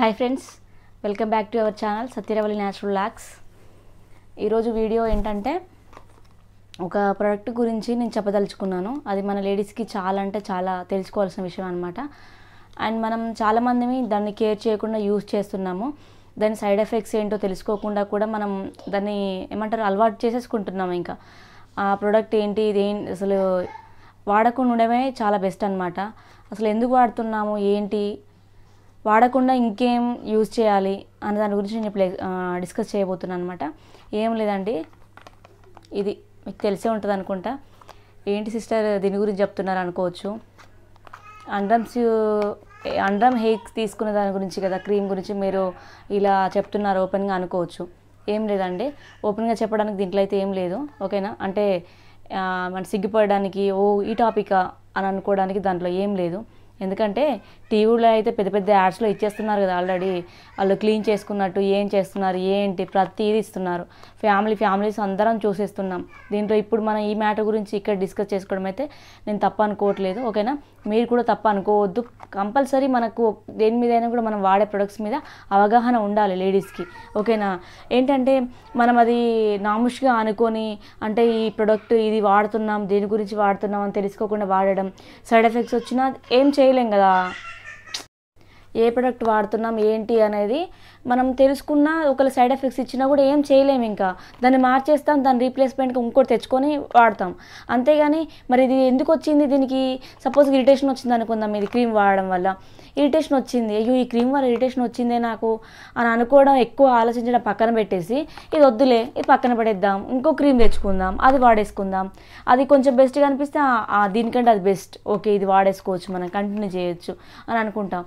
hi friends welcome back to our channel సత్యరవలి natural locks ఈరోజు video ఏంటంటే ఒక ప్రోడక్ట్ గురించి నేను చెప్పదలుచుకున్నాను అది మన లేడీస్కి చాలా అంటే చాలా తెలుసుకోవాల్సిన విషయం అనమాట అండ్ మనం చాలామంది దాన్ని కేర్ చేయకుండా యూజ్ చేస్తున్నాము దాని సైడ్ ఎఫెక్ట్స్ ఏంటో తెలుసుకోకుండా కూడా మనం దాన్ని ఏమంటారు అలవాటు చేసేసుకుంటున్నాము ఇంకా ఆ ప్రోడక్ట్ ఏంటి ఇదేం అసలు వాడకుండా ఉండడమే చాలా బెస్ట్ అనమాట అసలు ఎందుకు వాడుతున్నాము ఏంటి వాడకుండా ఇంకేం యూజ్ చేయాలి అనే దాని గురించి నేను ఇప్పుడు డిస్కస్ చేయబోతున్నాను అనమాట ఏం లేదండి ఇది మీకు తెలిసే ఉంటుంది అనుకుంటా ఏంటి సిస్టర్ దీని గురించి చెప్తున్నారు అనుకోవచ్చు అండ్రమ్స్ అండ్రమ్ హేక్ తీసుకున్న దాని గురించి కదా క్రీమ్ గురించి మీరు ఇలా చెప్తున్నారు ఓపెన్గా అనుకోవచ్చు ఏం లేదండి ఓపెన్గా చెప్పడానికి దీంట్లో అయితే ఏం లేదు ఓకేనా అంటే మన సిగ్గుపడడానికి ఓ ఈ టాపికా అని అనుకోవడానికి దాంట్లో ఏం లేదు ఎందుకంటే టీవీలో అయితే పెద్ద పెద్ద యాడ్స్లో ఇచ్చేస్తున్నారు కదా ఆల్రెడీ వాళ్ళు క్లీన్ చేసుకున్నట్టు ఏం చేస్తున్నారు ఏంటి ప్రతీది ఇస్తున్నారు ఫ్యామిలీ ఫ్యామిలీస్ అందరం చూసేస్తున్నాం దీంట్లో ఇప్పుడు మనం ఈ మ్యాటర్ గురించి ఇక్కడ డిస్కస్ చేసుకోవడం అయితే నేను తప్ప అనుకోవట్లేదు ఓకేనా మీరు కూడా తప్ప అనుకోవద్దు కంపల్సరీ మనకు దేని మీదైనా కూడా మనం వాడే ప్రొడక్ట్స్ మీద అవగాహన ఉండాలి లేడీస్కి ఓకేనా ఏంటంటే మనం అది నాముష్గా అనుకొని అంటే ఈ ప్రొడక్ట్ ఇది వాడుతున్నాం దేని గురించి వాడుతున్నాం అని తెలుసుకోకుండా వాడడం సైడ్ ఎఫెక్ట్స్ వచ్చినా ఏం చేయలేం కదా ఏ ప్రొడక్ట్ వాడుతున్నాం ఏంటి అనేది మనం తెలుసుకున్న ఒకవేళ సైడ్ ఎఫెక్ట్స్ ఇచ్చినా కూడా ఏం చేయలేము ఇంకా దాన్ని మార్చేస్తాం దాని రీప్లేస్మెంట్కి ఇంకోటి తెచ్చుకొని వాడతాం అంతేగాని మరి ఇది ఎందుకు వచ్చింది దీనికి సపోజ్ ఇరిటేషన్ వచ్చింది అనుకుందాం ఇది క్రీమ్ వాడడం వల్ల ఇరిటేషన్ వచ్చింది అయ్యో ఈ క్రీమ్ వల్ల ఇరిటేషన్ వచ్చిందే నాకు అని అనుకోవడం ఎక్కువ ఆలోచించడం పక్కన పెట్టేసి ఇది వద్దులే ఇది పక్కన పడేద్దాం ఇంకో క్రీమ్ తెచ్చుకుందాం అది వాడేసుకుందాం అది కొంచెం బెస్ట్గా అనిపిస్తే దీనికంటే అది బెస్ట్ ఓకే ఇది వాడేసుకోవచ్చు మనం కంటిన్యూ చేయొచ్చు అని అనుకుంటాం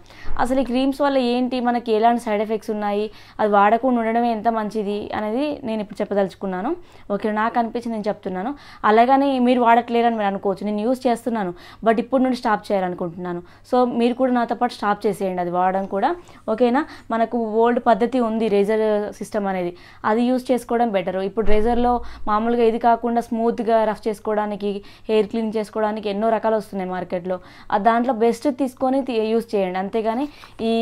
అసలు ఈ క్రీమ్స్ వల్ల ఏంటి మనకి ఎలాంటి సైడ్ ఎఫెక్ట్స్ ఉన్నాయి అది వాడకుండా ఉండడమే ఎంత మంచిది అనేది నేను ఇప్పుడు చెప్పదలుచుకున్నాను ఓకే నాకు అనిపించి నేను చెప్తున్నాను అలాగని మీరు వాడట్లేరని మీరు అనుకోవచ్చు నేను యూస్ చేస్తున్నాను బట్ ఇప్పుడు నుండి స్టాప్ చేయాలనుకుంటున్నాను సో మీరు కూడా నాతో పాటు స్టాప్ చేసేయండి అది వాడడం కూడా ఓకేనా మనకు ఓల్డ్ పద్ధతి ఉంది రేజర్ సిస్టమ్ అనేది అది యూజ్ చేసుకోవడం బెటర్ ఇప్పుడు రేజర్లో మామూలుగా ఇది కాకుండా స్మూత్గా రఫ్ చేసుకోవడానికి హెయిర్ క్లీన్ చేసుకోవడానికి ఎన్నో రకాలు వస్తున్నాయి మార్కెట్లో ఆ దాంట్లో బెస్ట్ తీసుకొని యూస్ చేయండి అంతేగాని ఈ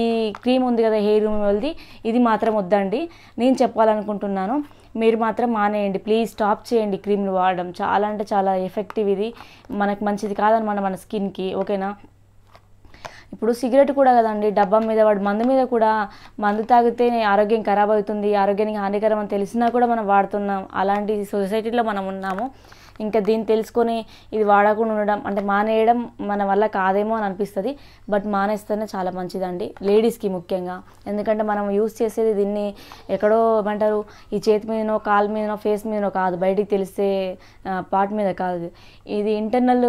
క్రీమ్ ఉంది కదా హెయిర్ రిమూవల్ది ఇది మాత్రం వద్దండి నేను చెప్పాలనుకుంటున్నాను మీరు మాత్రం మానేయండి ప్లీజ్ స్టాప్ చేయండి క్రీమ్లు వాడడం చాలా అంటే చాలా ఎఫెక్టివ్ ఇది మనకు మంచిది కాదనమాట మన స్కిన్కి ఓకేనా ఇప్పుడు సిగరెట్ కూడా కదండి డబ్బా మీద వాడు మందు మీద కూడా మందు తాగితే ఆరోగ్యం ఖరాబ్ అవుతుంది ఆరోగ్యానికి హానికరం అని తెలిసినా కూడా మనం వాడుతున్నాం అలాంటి సొసైటీలో మనం ఉన్నాము ఇంకా దీన్ని తెలుసుకొని ఇది వాడకుండా ఉండడం అంటే మానేయడం మన వల్ల కాదేమో అని అనిపిస్తుంది బట్ మానేస్తేనే చాలా మంచిదండి లేడీస్కి ముఖ్యంగా ఎందుకంటే మనం యూస్ చేసేది దీన్ని ఎక్కడో ఏమంటారు ఈ చేతి మీదనో కాళ్ళ మీదనో ఫేస్ మీదనో కాదు బయటికి తెలిసే పార్ట్ మీద కాదు ఇది ఇంటర్నల్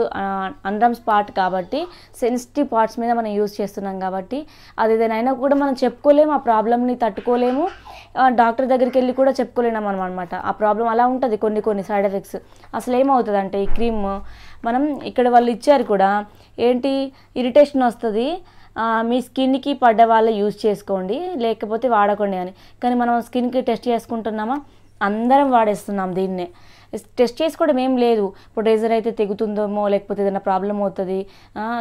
అండ్రమ్స్ పార్ట్ కాబట్టి సెన్సిటివ్ పార్ట్స్ మీద మనం యూస్ చేస్తున్నాం కాబట్టి అది ఏదైనా కూడా మనం చెప్పుకోలేము ఆ ప్రాబ్లమ్ని తట్టుకోలేము డాక్టర్ దగ్గరికి వెళ్ళి కూడా చెప్పుకోలేము అనమాట ఆ ప్రాబ్లం అలా ఉంటుంది కొన్ని కొన్ని సైడ్ ఎఫెక్ట్స్ అసలు అంటే ఈ క్రీమ్ మనం ఇక్కడ వాళ్ళు ఇచ్చారు కూడా ఏంటి ఇరిటేషన్ వస్తుంది మీ స్కిన్కి పడ్డ వాళ్ళు యూజ్ చేసుకోండి లేకపోతే వాడకండి అని కానీ మనం స్కిన్కి టెస్ట్ చేసుకుంటున్నామా అందరం వాడేస్తున్నాం దీన్నే టెస్ట్ చేసుకోవడం ఏం లేదు ఇప్పుడు రేజర్ అయితే తెగుతుందేమో లేకపోతే ఏదైనా ప్రాబ్లం అవుతుంది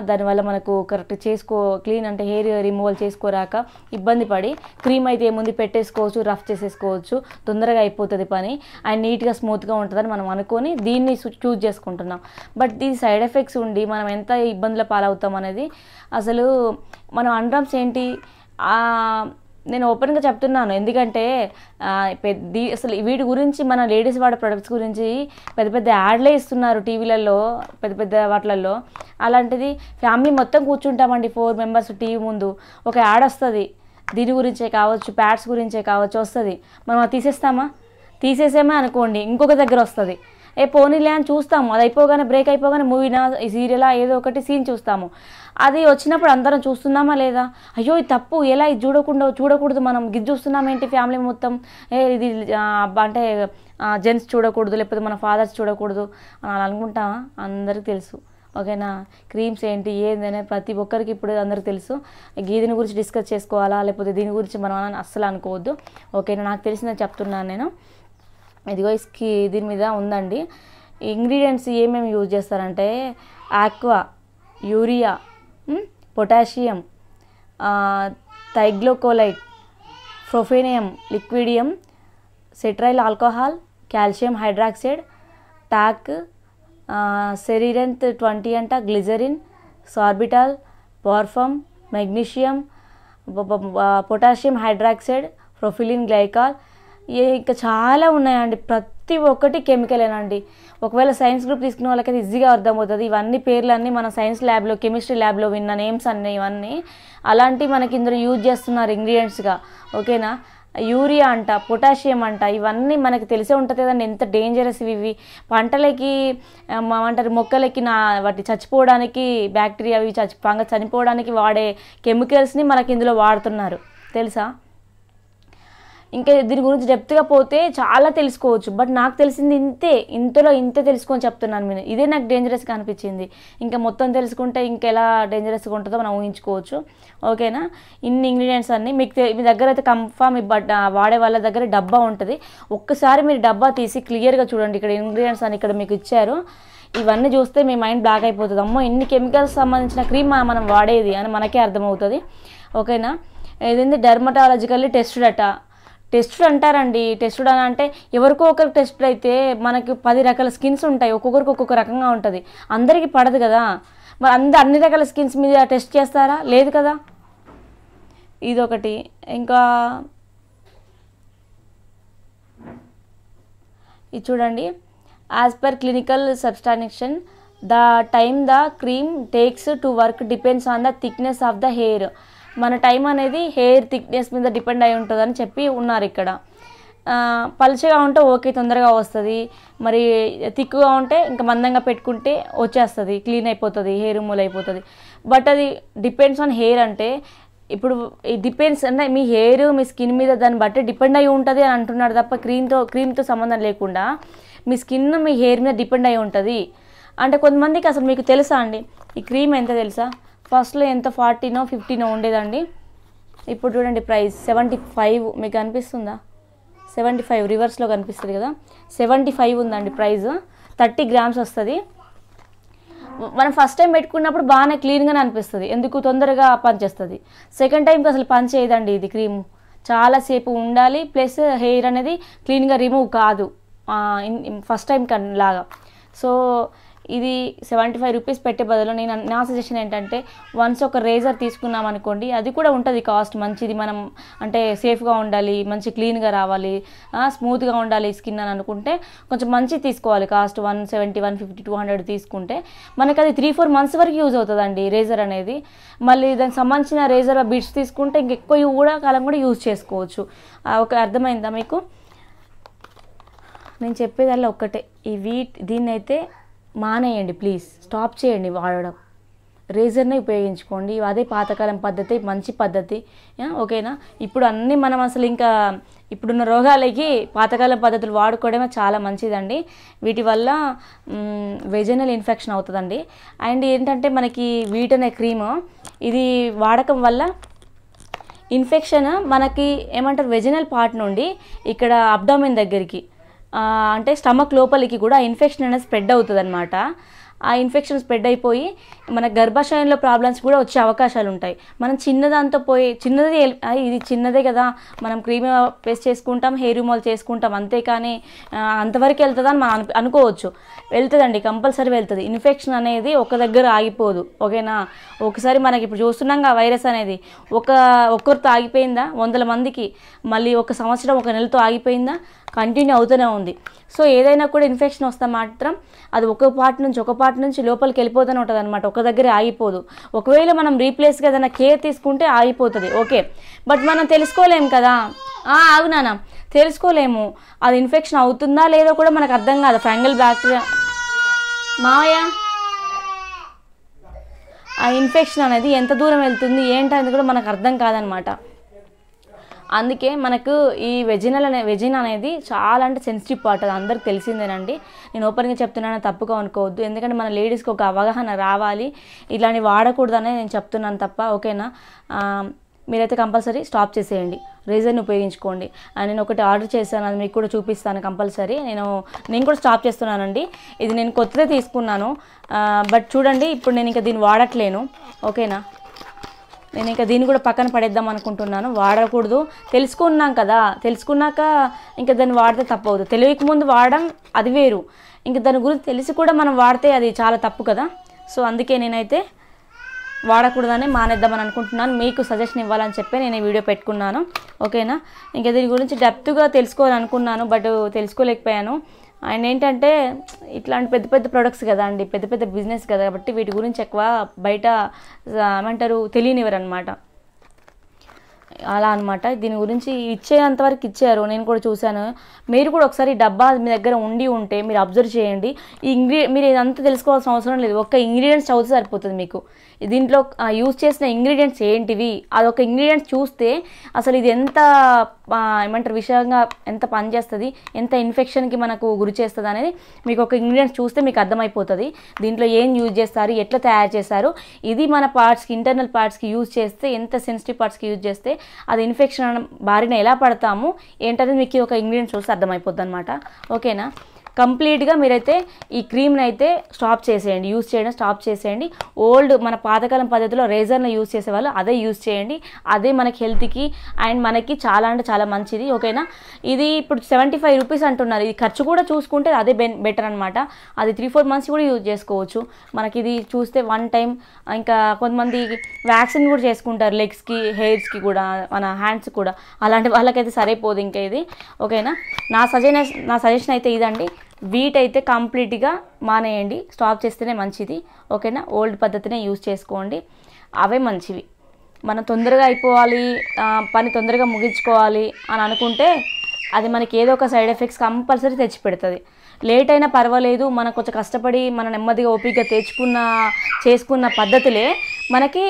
దానివల్ల మనకు కరెక్ట్ చేసుకో క్లీన్ అంటే హెయిర్ రిమూవల్ చేసుకోరాక ఇబ్బంది పడి క్రీమ్ అయితే ఏముంది పెట్టేసుకోవచ్చు రఫ్ చేసేసుకోవచ్చు తొందరగా అయిపోతుంది పని అండ్ నీట్గా స్మూత్గా ఉంటుందని మనం అనుకొని దీన్ని చూజ్ చేసుకుంటున్నాం బట్ దీని సైడ్ ఎఫెక్ట్స్ ఉండి మనం ఎంత ఇబ్బందుల పాలవుతాం అనేది అసలు మనం అండ్రామ్స్ ఏంటి నేను ఓపెన్గా చెప్తున్నాను ఎందుకంటే పెద్ద అసలు వీటి గురించి మన లేడీస్ వాడే ప్రొడక్ట్స్ గురించి పెద్ద పెద్ద యాడ్లే ఇస్తున్నారు టీవీలలో పెద్ద పెద్ద వాటిలలో అలాంటిది ఫ్యామిలీ మొత్తం కూర్చుంటామండి ఫోర్ మెంబర్స్ టీవీ ముందు ఒక యాడ్ వస్తుంది దీని గురించే కావచ్చు ప్యాడ్స్ గురించే కావచ్చు వస్తుంది మనం తీసేస్తామా తీసేసేమే అనుకోండి ఇంకొక దగ్గర వస్తుంది ఏ పోనీలే అని చూస్తాము అది అయిపోగానే బ్రేక్ అయిపోగానే మూవీనా సీరియలా ఏదో ఒకటి సీన్ చూస్తాము అది వచ్చినప్పుడు అందరం చూస్తున్నామా లేదా అయ్యో ఇది తప్పు ఎలా ఇది చూడకుండా చూడకూడదు మనం గిజ్ చూస్తున్నాం ఏంటి ఫ్యామిలీ మొత్తం ఇది అంటే జెంట్స్ చూడకూడదు లేకపోతే మన ఫాదర్స్ చూడకూడదు అని అనుకుంటామా అందరికీ తెలుసు ఓకేనా క్రీమ్స్ ఏంటి ఏందనే ప్రతి ఒక్కరికి ఇప్పుడు అందరికి తెలుసు దీని గురించి డిస్కస్ చేసుకోవాలా లేకపోతే దీని గురించి మనం అస్సలు అనుకోవద్దు ఓకేనా నాకు తెలిసిందని చెప్తున్నాను నేను ఇదిగో ఇస్కి దీని మీద ఉందండి ఇంగ్రీడియంట్స్ ఏమేమి యూజ్ చేస్తారంటే aqua urea potassium thioglycolate paraffinum liquidum cetearyl alcohol calcium hydroxide talc ceteareth twenty అంట glycerin sorbitol parfum magnesium potassium hydroxide propylene glycol ఇంకా చాలా ఉన్నాయండి ప్రతి ప్రతి ఒక్కటి కెమికలేనండి ఒకవేళ సైన్స్ గ్రూప్ తీసుకున్న వాళ్ళకైతే ఈజీగా అర్థమవుతుంది ఇవన్నీ పేర్లన్నీ మన సైన్స్ ల్యాబ్లో కెమిస్ట్రీ ల్యాబ్లో విన్న నేమ్స్ అన్నీ ఇవన్నీ అలాంటి మనకి ఇందులో యూజ్ చేస్తున్నారు ఇంగ్రీడియంట్స్గా ఓకేనా యూరియా అంట పొటాషియం అంట ఇవన్నీ మనకి తెలిసే ఉంటుంది కదండి ఎంత డేంజరస్ ఇవి పంటలకి అంటారు మొక్కలకి నా వాటి చచ్చిపోవడానికి బ్యాక్టీరియా ఇవి చచ్చి పంగ చనిపోవడానికి వాడే కెమికల్స్ని మనకి ఇందులో వాడుతున్నారు తెలుసా ఇంకా దీని గురించి డెప్త్గా పోతే చాలా తెలుసుకోవచ్చు బట్ నాకు తెలిసింది ఇంతే ఇంతలో ఇంతే తెలుసుకొని చెప్తున్నాను నేను ఇదే నాకు డేంజరస్గా అనిపించింది ఇంకా మొత్తం తెలుసుకుంటే ఇంకెలా డేంజరస్గా ఉంటుందో మనం ఊహించుకోవచ్చు ఓకేనా ఇన్ని ఇంగ్రీడియంట్స్ అన్నీ మీకు మీ దగ్గర అయితే కన్ఫామ్ వాడే వాళ్ళ దగ్గర డబ్బా ఉంటుంది ఒక్కసారి మీరు డబ్బా తీసి క్లియర్గా చూడండి ఇక్కడ ఇంగ్రీడియంట్స్ అని ఇక్కడ మీకు ఇచ్చారు ఇవన్నీ చూస్తే మీ మైండ్ బ్లాక్ అయిపోతుంది అమ్మో ఇన్ని కెమికల్స్ సంబంధించిన క్రీమ్ మనం వాడేది అని మనకే అర్థమవుతుంది ఓకేనా ఏదైంది డెర్మటాలజికల్లీ టెస్ట్ అట టెస్టుడు అంటారండి టెస్టుడు అని అంటే ఎవరికో ఒకరికి టెస్ట్ అయితే మనకి పది రకాల స్కిన్స్ ఉంటాయి ఒక్కొక్కరికి ఒక్కొక్క రకంగా ఉంటుంది అందరికీ పడదు కదా మరి అందరు అన్ని రకాల స్కిన్స్ మీద టెస్ట్ చేస్తారా లేదు కదా ఇదొకటి ఇంకా ఇది చూడండి as per clinical substantiation the time the cream takes to work depends on the thickness of the hair మన టైం అనేది హెయిర్ థిక్నెస్ మీద డిపెండ్ అయి ఉంటుందని చెప్పి ఉన్నారు ఇక్కడ పలుచగా ఉంటే ఓకే తొందరగా వస్తుంది మరి తిక్కుగా ఉంటే ఇంకా మందంగా పెట్టుకుంటే వచ్చేస్తుంది క్లీన్ అయిపోతుంది హెయిర్ రిమూవ్ అయిపోతుంది బట్ అది డిపెండ్స్ ఆన్ హెయిర్ అంటే ఇప్పుడు డిపెండ్స్ అంటే మీ హెయిర్ మీ స్కిన్ మీద దాన్ని బట్టి డిపెండ్ అయి ఉంటుంది అని అంటున్నాడు తప్ప క్రీమ్తో క్రీమ్తో సంబంధం లేకుండా మీ స్కిన్ మీ హెయిర్ మీద డిపెండ్ అయి ఉంటుంది అంటే కొంతమందికి అసలు మీకు తెలుసా అండి ఈ క్రీమ్ ఎంత తెలుసా ఫస్ట్లో ఎంత ఫార్టీనో ఫిఫ్టీనో ఉండేదండి ఇప్పుడు చూడండి ప్రైస్ సెవెంటీ ఫైవ్ మీకు అనిపిస్తుందా సెవెంటీ ఫైవ్ రివర్స్లో కనిపిస్తుంది కదా సెవెంటీ ఫైవ్ ఉందండి ప్రైస్ థర్టీ గ్రామ్స్ వస్తుంది మనం ఫస్ట్ టైం పెట్టుకున్నప్పుడు బాగానే క్లీన్గానే అనిపిస్తుంది ఎందుకు తొందరగా పనిచేస్తుంది సెకండ్ టైంకి అసలు పని చేయదండి ఇది క్రీము చాలాసేపు ఉండాలి ప్లస్ హెయిర్ అనేది క్లీన్గా రిమూవ్ కాదు ఫస్ట్ టైం లాగా సో ఇది సెవెంటీ ఫైవ్ రూపీస్ పెట్టే బదులు నేను నా సజెషన్ ఏంటంటే వన్స్ ఒక రేజర్ తీసుకున్నాం అనుకోండి అది కూడా ఉంటుంది కాస్ట్ మంచిది మనం అంటే సేఫ్గా ఉండాలి మంచి క్లీన్గా రావాలి స్మూత్గా ఉండాలి స్కిన్ అని అనుకుంటే కొంచెం మంచి తీసుకోవాలి cost one seventy one fifty two hundred తీసుకుంటే మనకి అది త్రీ ఫోర్ మంత్స్ వరకు యూజ్ అవుతుందండి రేజర్ అనేది మళ్ళీ దానికి సంబంధించిన రేజర్ బిట్స్ తీసుకుంటే ఇంకెక్కువ కూడా కాలం కూడా యూజ్ చేసుకోవచ్చు ఒక అర్థమైందా మీకు నేను చెప్పేదాల్లో ఒక్కటే ఈ వీట్ దీన్నైతే మానేయండి ప్లీజ్ స్టాప్ చేయండి వాడడం రేజర్నే ఉపయోగించుకోండి అదే పాతకాలం పద్ధతి మంచి పద్ధతి ఓకేనా ఇప్పుడు అన్నీ మనం అసలు ఇంకా ఇప్పుడున్న రోగాలకి పాతకాలం పద్ధతులు వాడుకోవడమే చాలా మంచిదండి వీటి వల్ల వెజనల్ ఇన్ఫెక్షన్ అవుతుందండి అండ్ ఏంటంటే మనకి వీట్ అనే ఇది వాడకం వల్ల ఇన్ఫెక్షన్ మనకి ఏమంటారు వెజనల్ పార్ట్ నుండి ఇక్కడ అబ్డామిన్ దగ్గరికి అంటే స్టమక్ లోపలికి కూడా ఇన్ఫెక్షన్ అనేది స్ప్రెడ్ అవుతుంది అనమాట ఆ ఇన్ఫెక్షన్ స్ప్రెడ్ అయిపోయి మన గర్భాశయంలో ప్రాబ్లమ్స్ కూడా వచ్చే అవకాశాలు ఉంటాయి మనం చిన్నదాంతో పోయి చిన్నది ఇది చిన్నదే కదా మనం క్రీమ్ పేస్ట్ చేసుకుంటాం హెయిర్ రిమూవల్ చేసుకుంటాం అంతేకాని అంతవరకు వెళ్తుందని మనం అనుకోవచ్చు వెళ్తుందండి కంపల్సరీ వెళ్తుంది ఇన్ఫెక్షన్ అనేది ఒక దగ్గర ఆగిపోదు ఓకేనా ఒకసారి మనకి ఇప్పుడు చూస్తున్నాం ఆ వైరస్ అనేది ఒక ఒక్కరితో ఆగిపోయిందా వందల మందికి మళ్ళీ ఒక సంవత్సరం ఒక నెలతో ఆగిపోయిందా కంటిన్యూ అవుతూనే ఉంది సో ఏదైనా కూడా ఇన్ఫెక్షన్ వస్తే మాత్రం అది ఒక పార్ట్ నుంచి ఒక పార్ట్ వాటి నుంచి లోపలికి వెళ్ళిపోతూనే ఉంటుంది అనమాట ఒక దగ్గర ఆగిపోదు ఒకవేళ మనం రీప్లేస్గా ఏదైనా కేర్ తీసుకుంటే ఆగిపోతుంది ఓకే బట్ మనం తెలుసుకోలేము కదా ఆగునానా తెలుసుకోలేము అది ఇన్ఫెక్షన్ అవుతుందా లేదో కూడా మనకు అర్థం కాదు ఫ్యాంగల్ బ్యాక్టీరియా మావయ్య ఆ ఇన్ఫెక్షన్ అనేది ఎంత దూరం వెళ్తుంది ఏంటనేది కూడా మనకు అర్థం కాదనమాట అందుకే మనకు ఈ వెజినల్ అనే వెజిన్ అనేది చాలా అంటే సెన్సిటివ్ పార్ట్ అది అందరికి తెలిసిందేనండి నేను ఓపెన్గా చెప్తున్నాను తప్పుగా అనుకోవద్దు ఎందుకంటే మన లేడీస్కి ఒక అవగాహన రావాలి ఇలాంటి వాడకూడదనే నేను చెప్తున్నాను తప్ప ఓకేనా మీరైతే కంపల్సరీ స్టాప్ చేసేయండి రీజన్ ఉపయోగించుకోండి నేను ఒకటి ఆర్డర్ చేశాను అది మీకు కూడా చూపిస్తాను కంపల్సరీ నేను నేను కూడా స్టాప్ చేస్తున్నానండి ఇది నేను కొత్తదే తీసుకున్నాను బట్ చూడండి ఇప్పుడు నేను ఇంకా దీన్ని వాడట్లేను ఓకేనా నేను ఇంకా దీన్ని కూడా పక్కన పడేద్దాం అనుకుంటున్నాను వాడకూడదు తెలుసుకున్నాం కదా తెలుసుకున్నాక ఇంకా దాన్ని వాడితే తప్పవద్దు తెలియకముందు తెలియక ముందు వాడడం అది వేరు ఇంకా దాని గురించి తెలిసి కూడా మనం వాడితే అది చాలా తప్పు కదా సో అందుకే నేనైతే వాడకూడదని మానేద్దామని అనుకుంటున్నాను మీకు సజెషన్ ఇవ్వాలని చెప్పి నేను వీడియో పెట్టుకున్నాను ఓకేనా ఇంకా దీని గురించి డెప్త్గా తెలుసుకోవాలనుకున్నాను బట్ తెలుసుకోలేకపోయాను ఆయన ఏంటంటే ఇట్లాంటి పెద్ద పెద్ద ప్రొడక్ట్స్ కదా అండి పెద్ద పెద్ద బిజినెస్ కదా కాబట్టి వీటి గురించి ఎక్కువ బయట ఏమంటారు తెలియనివ్వరు అనమాట అలా అనమాట దీని గురించి ఇచ్చేంతవరకు ఇచ్చారు నేను కూడా చూశాను మీరు కూడా ఒకసారి డబ్బా మీ దగ్గర ఉండి ఉంటే మీరు అబ్జర్వ్ చేయండి ఈ ఇంగ్రీ మీరు ఇదంతా తెలుసుకోవాల్సిన అవసరం లేదు ఒక్క ఇంగ్రీడియంట్స్ చదివితే సరిపోతుంది మీకు దీంట్లో యూజ్ చేసిన ఇంగ్రీడియంట్స్ ఏంటివి అదొక ఇంగ్రీడియంట్స్ చూస్తే అసలు ఇది ఎంత ఏమంటారు విషయంగా ఎంత పనిచేస్తుంది ఎంత ఇన్ఫెక్షన్కి మనకు గురి చేస్తుంది అనేది మీకు ఒక ఇంగ్రీడియంట్స్ చూస్తే మీకు అర్థమైపోతుంది దీంట్లో ఏం యూజ్ చేస్తారు ఎట్లా తయారు చేస్తారు ఇది మన పార్ట్స్కి ఇంటర్నల్ పార్ట్స్కి యూజ్ చేస్తే ఎంత సెన్సిటివ్ పార్ట్స్కి యూజ్ చేస్తే అది ఇన్ఫెక్షన్ బారిన ఎలా పడతాము ఏంటనేది మీకు ఒక ఇంగ్రీడియంట్స్ చూస్తే అర్థమైపోద్ది అనమాట ఓకేనా కంప్లీట్గా మీరైతే ఈ క్రీమ్ని అయితే స్టాప్ చేసేయండి యూస్ చేయడం స్టాప్ చేసేయండి ఓల్డ్ మన పాతకాలం పద్ధతిలో రేజర్ని యూస్ చేసేవాళ్ళు అదే యూస్ చేయండి అదే మనకి హెల్త్కి అండ్ మనకి చాలా అంటే చాలా మంచిది ఓకేనా ఇది ఇప్పుడు సెవెంటీ ఫైవ్ రూపీస్ అంటున్నారు ఇది ఖర్చు కూడా చూసుకుంటే అదే బెటర్ అనమాట అది త్రీ ఫోర్ మంత్స్ కూడా యూజ్ చేసుకోవచ్చు మనకి ఇది చూస్తే వన్ టైం ఇంకా కొంతమంది వ్యాక్సిన్ కూడా చేసుకుంటారు లెగ్స్కి హెయిర్స్కి కూడా మన హ్యాండ్స్ కూడా అలాంటి వాళ్ళకైతే సరైపోదు ఇంకా ఇది ఓకేనా నా సజెషన్ నా సజెషన్ అయితే ఇదండి వీటైతే కంప్లీట్గా మానేయండి స్టాప్ చేస్తేనే మంచిది ఓకేనా ఓల్డ్ పద్ధతినే యూజ్ చేసుకోండి అవే మంచివి మనం తొందరగా అయిపోవాలి పని తొందరగా ముగించుకోవాలి అని అనుకుంటే అది మనకి ఏదో ఒక సైడ్ ఎఫెక్ట్స్ కంపల్సరీ తెచ్చిపెడుతుంది లేట్ అయినా పర్వాలేదు మనం కొంచెం కష్టపడి మన నెమ్మదిగా ఓపికగా తెచ్చుకున్న చేసుకున్న పద్ధతులే మనకి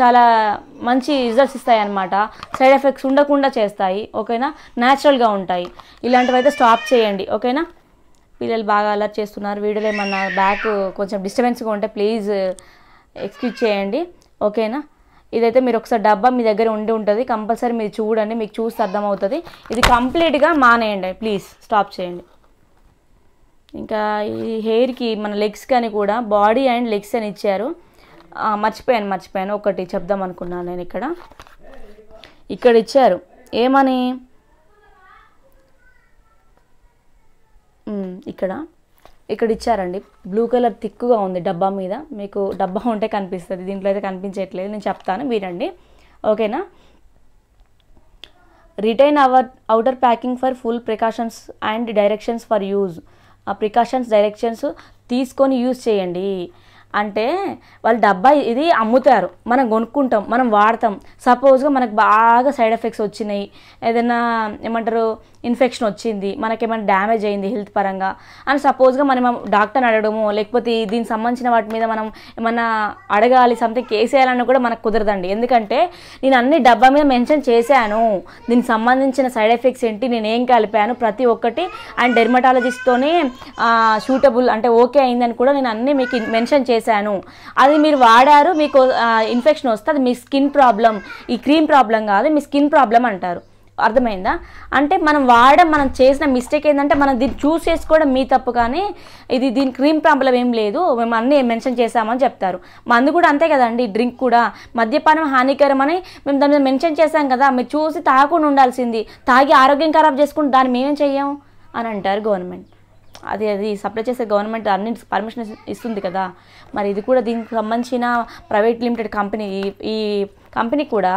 చాలా మంచి రిజల్ట్స్ ఇస్తాయి అన్నమాట సైడ్ ఎఫెక్ట్స్ ఉండకుండా చేస్తాయి ఓకేనా న్యాచురల్గా ఉంటాయి ఇలాంటివైతే స్టాప్ చేయండి ఓకేనా పిల్లలు బాగా అలర్ట్ చేస్తున్నారు వీడియోలో ఏమన్నా బ్యాక్ కొంచెం డిస్టర్బెన్స్గా ఉంటే ప్లీజ్ ఎక్స్క్యూజ్ చేయండి ఓకేనా ఇదైతే మీరు ఒకసారి డబ్బా మీ దగ్గర ఉండి ఉంటుంది కంపల్సరీ మీరు చూడండి మీకు చూస్తే అర్థమవుతుంది ఇది కంప్లీట్గా మానేయండి ప్లీజ్ స్టాప్ చేయండి ఇంకా ఈ హెయిర్కి మన లెగ్స్కి అని కూడా బాడీ అండ్ లెగ్స్ అని ఇచ్చారు మర్చిపోయాను మర్చిపోయాను ఒకటి చెప్దాం అనుకున్నాను నేను ఇక్కడ ఇక్కడ ఇచ్చారు ఏమని ఇక్కడ ఇక్కడ ఇచ్చారండి బ్లూ కలర్ థిక్గా ఉంది డబ్బా మీద మీకు డబ్బా ఉంటే కనిపిస్తుంది దీంట్లో అయితే కనిపించట్లేదు నేను చెప్తాను వినండి ఓకేనా retain our outer packing for full precautions and directions for use ఆ ప్రికాషన్స్ డైరెక్షన్స్ తీసుకొని యూజ్ చేయండి అంటే వాళ్ళు డబ్బా ఇది అమ్ముతారు మనం కొనుక్కుంటాం మనం వాడతాం సపోజ్గా మనకు బాగా సైడ్ ఎఫెక్ట్స్ వచ్చినాయి ఏదైనా ఏమంటారు ఇన్ఫెక్షన్ వచ్చింది మనకేమైనా డ్యామేజ్ అయింది హెల్త్ పరంగా అండ్ సపోజ్గా మనం డాక్టర్ని అడగడము లేకపోతే దీనికి సంబంధించిన వాటి మీద మనం ఏమన్నా అడగాలి సంథింగ్ కేసేయాలన్నా కూడా మనకు కుదరదండి ఎందుకంటే నేను అన్ని డబ్బా మీద మెన్షన్ చేశాను దీనికి సంబంధించిన సైడ్ ఎఫెక్ట్స్ ఏంటి నేను ఏం కలిపాను ప్రతి ఒక్కటి అండ్ డెర్మటాలజిస్ట్తోనే షూటబుల్ అంటే ఓకే అయిందని కూడా నేను అన్నీ మీకు మెన్షన్ చేశాను అది మీరు వాడారు మీకు ఇన్ఫెక్షన్ వస్తే అది మీ స్కిన్ ప్రాబ్లం ఈ క్రీమ్ ప్రాబ్లం కాదు మీ స్కిన్ ప్రాబ్లం అంటారు అర్థమైందా అంటే మనం వాడడం మనం చేసిన మిస్టేక్ ఏంటంటే మనం దీన్ని చూస్ చేసుకోవడం మీ తప్పు కానీ ఇది దీని క్రీమ్ ప్రాబ్లం ఏం లేదు మేము అన్నీ మెన్షన్ చేశామని చెప్తారు మందు కూడా అంతే కదండి డ్రింక్ కూడా మద్యపానం హానికరం అని మేము దాని మీద మెన్షన్ చేశాం కదా మీరు చూసి తాగకుండా ఉండాల్సింది తాగి ఆరోగ్యం ఖరాబ్ చేసుకుంటే దాన్ని మేమేం చెయ్యాం అని అంటారు గవర్నమెంట్ అది అది సప్లై చేసే గవర్నమెంట్ అన్ని పర్మిషన్ ఇస్తుంది కదా మరి ఇది కూడా దీనికి సంబంధించిన ప్రైవేట్ లిమిటెడ్ కంపెనీ ఈ కంపెనీ కూడా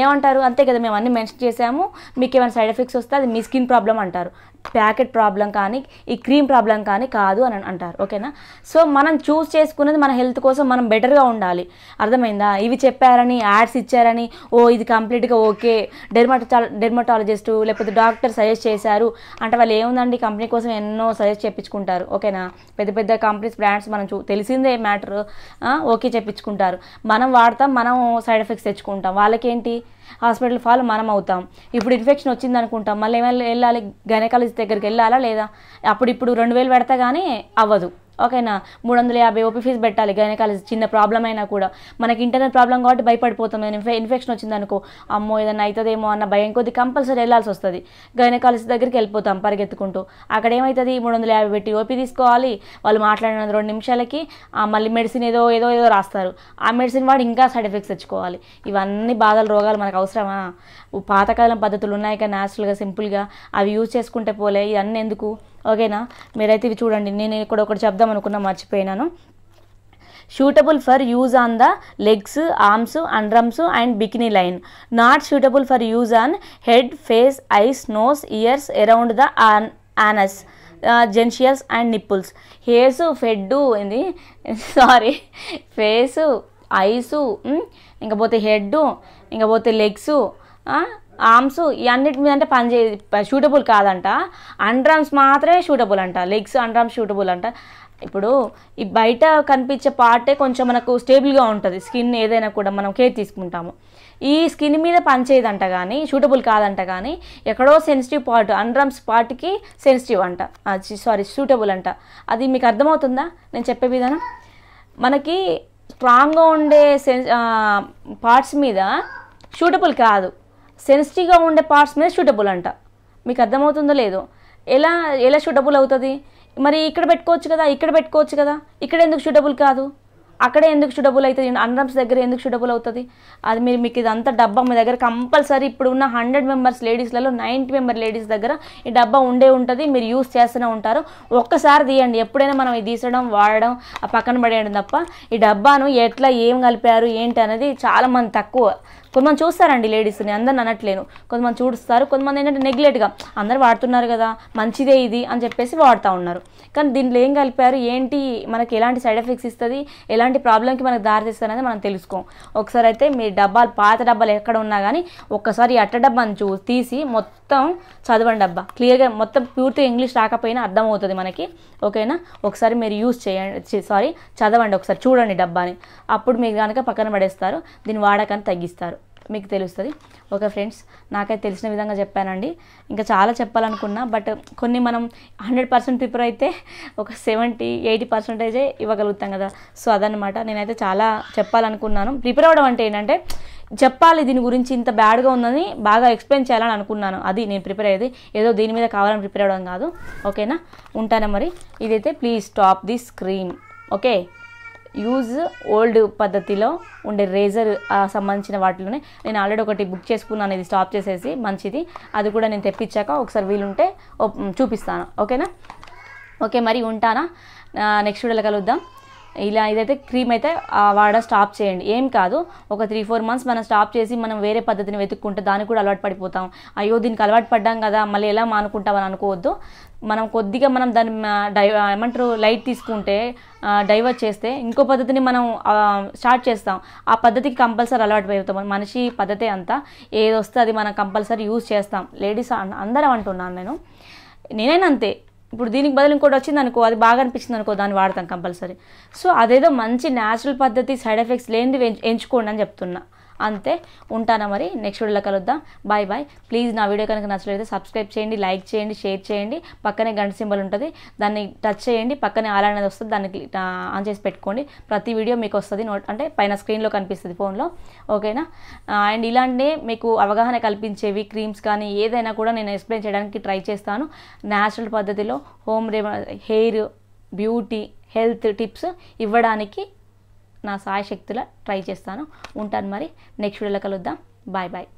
ఏమంటారు అంతే కదా మేము అన్ని మెన్షన్ చేసాము మీకు ఏమైనా సైడ్ ఎఫెక్ట్స్ వస్తే అది మీ స్కిన్ ప్రాబ్లం అంటారు ప్యాకెట్ ప్రాబ్లం కానీ ఈ క్రీమ్ ప్రాబ్లం కానీ కాదు అని అంటారు ఓకేనా సో మనం చూస్ చేసుకునేది మన హెల్త్ కోసం మనం బెటర్గా ఉండాలి అర్థమైందా ఇవి చెప్పారని యాడ్స్ ఇచ్చారని ఓ ఇది కంప్లీట్గా ఓకే డెర్మటా డెర్మటాలజిస్టు లేకపోతే డాక్టర్ సజెస్ట్ చేశారు అంటే వాళ్ళు ఏముందండి కంపెనీ కోసం ఎన్నో సజెస్ట్ చేయించుకుంటారు ఓకేనా పెద్ద పెద్ద కంపెనీస్ బ్రాండ్స్ మనం చూ తెలిసిందే మ్యాటర్ ఓకే చెప్పించుకుంటారు మనం వాడతాం మనం సైడ్ ఎఫెక్ట్స్ తెచ్చుకుంటాం వాళ్ళకేంటి హాస్పిటల్ ఫాల్ మనం అవుతాం ఇప్పుడు ఇన్ఫెక్షన్ వచ్చింది అనుకుంటాం మళ్ళీ ఏమైనా వెళ్ళాలి గైనకాలజీ దగ్గరికి వెళ్ళాలా లేదా అప్పుడు ఇప్పుడు రెండు వేలు పెడతా కానీ అవ్వదు ఓకేనా మూడు వందల యాభై ఓపీ ఫీజు పెట్టాలి గైనకాలజీ చిన్న ప్రాబ్లం అయినా కూడా మనకి ఇంటర్నల్ ప్రాబ్లం కాబట్టి భయపడిపోతాం ఇన్ఫె ఇన్ఫెక్షన్ వచ్చిందనుకో అమ్మో ఏదైనా అవుతుందేమో అన్న భయం కొద్ది కంపల్సరీ వెళ్ళాల్సి వస్తుంది గైనకాలజీ దగ్గరికి వెళ్ళిపోతాం పరిగెత్తుకుంటూ అక్కడ ఏమవుతుంది మూడు వందల యాభై పెట్టి ఓపీ తీసుకోవాలి వాళ్ళు మాట్లాడిన రెండు నిమిషాలకి మళ్ళీ మెడిసిన్ ఏదో ఏదో ఏదో రాస్తారు ఆ మెడిసిన్ వాడు ఇంకా సైడ్ ఎఫెక్ట్స్ తెచ్చుకోవాలి ఇవన్నీ బాధలు రోగాలు మనకు అవసరమా పాతకాలం పద్ధతులు ఉన్నాయి కానీ న్యాచురల్గా సింపుల్గా అవి యూజ్ చేసుకుంటే పోలే ఇవన్నీ ఎందుకు ఓకేనా మీరైతే ఇవి చూడండి నేను ఇక్కడ ఒకటి చెప్దాం అనుకున్నా మర్చిపోయినాను suitable for use on the legs arms underarms and bikini line not suitable for use on head face eyes nose ears around the on anus genitals and nipples హేసు ఫెడ్డు ఇది సారీ ఫేసు ఐసు ఇంకపోతే head ఇంకపోతే legs arms ఇవన్నిటి మీద అంటే పనిచే suitable కాదంట అండ్రామ్స్ మాత్రమే షూటబుల్ అంట లెగ్స్ అండ్రామ్స్ షూటబుల్ అంట ఇప్పుడు ఈ బయట కనిపించే పార్టే కొంచెం మనకు స్టేబుల్గా ఉంటుంది స్కిన్ ఏదైనా కూడా మనం కేర్ తీసుకుంటాము ఈ స్కిన్ మీద పనిచేయదంట కానీ షూటబుల్ కాదంట కానీ ఎక్కడో సెన్సిటివ్ పార్ట్ అండ్రమ్స్ పార్ట్కి సెన్సిటివ్ అంట సారీ షూటబుల్ అంట అది మీకు అర్థమవుతుందా నేను చెప్పే విధానం మనకి స్ట్రాంగ్గా ఉండే సెన్ పార్ట్స్ మీద షూటబుల్ కాదు సెన్సిటివ్గా ఉండే పార్ట్స్ మీద షూటబుల్ అంట మీకు అర్థమవుతుందో లేదో ఎలా ఎలా షూటబుల్ అవుతుంది మరి ఇక్కడ పెట్టుకోవచ్చు కదా ఇక్కడ పెట్టుకోవచ్చు కదా ఇక్కడ ఎందుకు షూటబుల్ కాదు అక్కడే ఎందుకు షూటబుల్ అవుతుంది అండ్రమ్స్ దగ్గర ఎందుకు షూటబుల్ అవుతుంది అది మీరు మీకు ఇదంతా డబ్బా మీ దగ్గర కంపల్సరీ ఇప్పుడు ఉన్న హండ్రెడ్ మెంబర్స్ లేడీస్లలో నైంటీ మెంబర్ లేడీస్ దగ్గర ఈ డబ్బా ఉండే ఉంటుంది మీరు యూస్ చేస్తూనే ఉంటారు ఒక్కసారి తీయండి ఎప్పుడైనా మనం ఇది తీసడం వాడడం ఆ పక్కన పడేయడం తప్ప ఈ డబ్బాను ఎట్లా ఏం కలిపారు ఏంటి అనేది చాలామంది తక్కువ కొంతమంది చూస్తారండి లేడీస్ని అందరిని అనట్లేను కొంతమంది చూస్తారు కొంతమంది ఏంటంటే నెగ్లెట్గా అందరు వాడుతున్నారు కదా మంచిదే ఇది అని చెప్పేసి వాడుతూ ఉన్నారు కానీ దీంట్లో ఏం కలిపారు ఏంటి మనకి ఎలాంటి సైడ్ ఎఫెక్ట్స్ ఇస్తుంది ఎలా ఎలాంటి ప్రాబ్లంకి మనకు దారి అనేది మనం తెలుసుకోం ఒకసారి అయితే మీ డబ్బాలు పాత డబ్బాలు ఎక్కడ ఉన్నా కానీ ఒక్కసారి అట్ట డబ్బాను చూ తీసి మొత్తం చదవండి డబ్బా క్లియర్గా మొత్తం పూర్తిగా ఇంగ్లీష్ రాకపోయినా అర్థమవుతుంది మనకి ఓకేనా ఒకసారి మీరు యూజ్ చేయండి సారీ చదవండి ఒకసారి చూడండి డబ్బాని అప్పుడు మీరు కనుక పక్కన పడేస్తారు దీన్ని వాడకాన్ని తగ్గిస్తారు మీకు తెలుస్తుంది ఓకే ఫ్రెండ్స్ నాకైతే తెలిసిన విధంగా చెప్పానండి ఇంకా చాలా చెప్పాలనుకున్నా బట్ కొన్ని మనం హండ్రెడ్ పర్సెంట్ ప్రిపేర్ అయితే ఒక సెవెంటీ ఎయిటీ పర్సెంటేజే ఇవ్వగలుగుతాం కదా సో అదనమాట నేనైతే చాలా చెప్పాలనుకున్నాను ప్రిపేర్ అవ్వడం అంటే ఏంటంటే చెప్పాలి దీని గురించి ఇంత బ్యాడ్గా ఉందని బాగా ఎక్స్ప్లెయిన్ చేయాలని అనుకున్నాను అది నేను ప్రిపేర్ అయ్యేది ఏదో దీని మీద కావాలని ప్రిపేర్ అవ్వడం కాదు ఓకేనా ఉంటానా మరి ఇదైతే please stop the screen okay use old పద్ధతిలో ఉండే రేజర్ సంబంధించిన వాటిలోనే నేను ఆల్రెడీ ఒకటి బుక్ చేసుకున్నాను ఇది స్టాప్ చేసేసి మంచిది అది కూడా నేను తెప్పించాక ఒకసారి వీలుంటే చూపిస్తాను ఓకేనా ఓకే మరి ఉంటానా నెక్స్ట్ వీడియోలో కలుద్దాం ఇలా ఇదైతే క్రీమ్ అయితే వాడ స్టాప్ చేయండి ఏం కాదు ఒక త్రీ ఫోర్ మంత్స్ మనం స్టాప్ చేసి మనం వేరే పద్ధతిని వెతుక్కుంటే దానికి కూడా అలవాటు పడిపోతాం అయ్యో దీనికి అలవాటు పడ్డాం కదా మళ్ళీ ఎలా మానుకుంటామని అనుకోవద్దు మనం కొద్దిగా మనం దాన్ని డై ఏమంటారు లైట్ తీసుకుంటే డైవర్ట్ చేస్తే ఇంకో పద్ధతిని మనం స్టార్ట్ చేస్తాం ఆ పద్ధతికి కంపల్సరీ అలవాటు అవుతాం మనిషి పద్ధతి అంతా ఏది వస్తే అది మనం కంపల్సరీ యూజ్ చేస్తాం లేడీస్ అందరం అంటున్నాను నేను నేనైనా అంతే ఇప్పుడు దీనికి బదులు ఇంకోటి వచ్చింది అనుకో అది బాగా అనిపించింది అనుకో దాన్ని వాడతాం కంపల్సరీ సో అదేదో మంచి న్యాచురల్ పద్ధతి సైడ్ ఎఫెక్ట్స్ లేనిది ఎంచుకోండి అని చెప్తున్నా అంతే ఉంటాను మరి నెక్స్ట్ వీడియోలో కలుద్దాం బాయ్ బాయ్ ప్లీజ్ నా వీడియో కనుక నచ్చలేదు సబ్స్క్రైబ్ చేయండి లైక్ చేయండి షేర్ చేయండి పక్కనే గంట సింబల్ ఉంటుంది దాన్ని టచ్ చేయండి పక్కనే ఆల్ అనేది వస్తుంది దాన్ని ఆన్ చేసి పెట్టుకోండి ప్రతి వీడియో మీకు వస్తుంది నోట్ అంటే పైన స్క్రీన్లో కనిపిస్తుంది ఫోన్లో ఓకేనా అండ్ ఇలాంటి మీకు అవగాహన కల్పించేవి క్రీమ్స్ కానీ ఏదైనా కూడా నేను ఎక్స్ప్లెయిన్ చేయడానికి ట్రై చేస్తాను న్యాచురల్ పద్ధతిలో home remedies hair beauty health tips ఇవ్వడానికి నా సాయశక్తుల ట్రై చేస్తాను ఉంటాను మరి నెక్స్ట్ వీడియోలో కలుద్దాం బాయ్ బాయ్